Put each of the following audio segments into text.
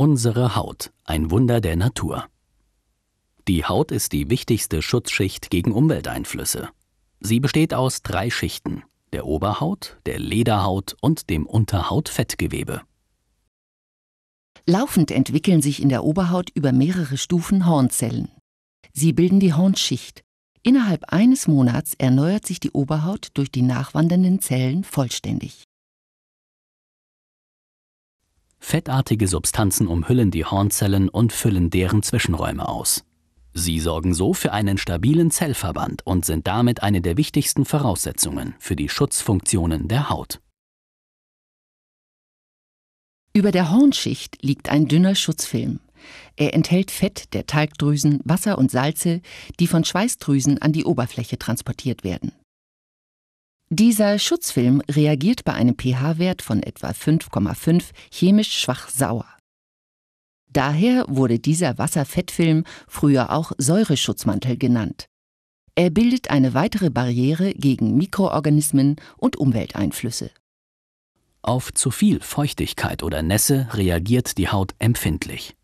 Unsere Haut, ein Wunder der Natur. Die Haut ist die wichtigste Schutzschicht gegen Umwelteinflüsse. Sie besteht aus drei Schichten, der Oberhaut, der Lederhaut und dem Unterhautfettgewebe. Laufend entwickeln sich in der Oberhaut über mehrere Stufen Hornzellen. Sie bilden die Hornschicht. Innerhalb eines Monats erneuert sich die Oberhaut durch die nachwandernden Zellen vollständig. Fettartige Substanzen umhüllen die Hornzellen und füllen deren Zwischenräume aus. Sie sorgen so für einen stabilen Zellverband und sind damit eine der wichtigsten Voraussetzungen für die Schutzfunktionen der Haut. Über der Hornschicht liegt ein dünner Schutzfilm. Er enthält Fett der Talgdrüsen, Wasser und Salze, die von Schweißdrüsen an die Oberfläche transportiert werden dieser Schutzfilm reagiert bei einem pH-Wert von etwa 5,5 chemisch schwach sauer. Daher wurde dieser Wasserfettfilm früher auch Säureschutzmantel genannt. Er bildet eine weitere Barriere gegen Mikroorganismen und Umwelteinflüsse. Auf zu viel Feuchtigkeit oder Nässe reagiert die Haut empfindlich.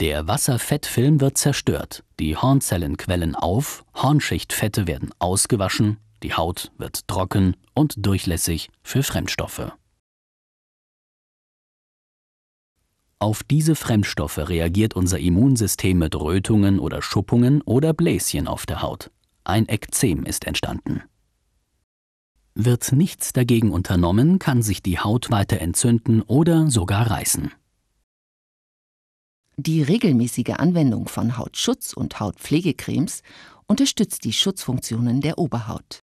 Der Wasserfettfilm wird zerstört, die Hornzellen quellen auf, Hornschichtfette werden ausgewaschen, die Haut wird trocken und durchlässig für Fremdstoffe. Auf diese Fremdstoffe reagiert unser Immunsystem mit Rötungen oder Schuppungen oder Bläschen auf der Haut. Ein Ekzem ist entstanden. Wird nichts dagegen unternommen, kann sich die Haut weiter entzünden oder sogar reißen. Die regelmäßige Anwendung von Hautschutz und Hautpflegecremes unterstützt die Schutzfunktionen der Oberhaut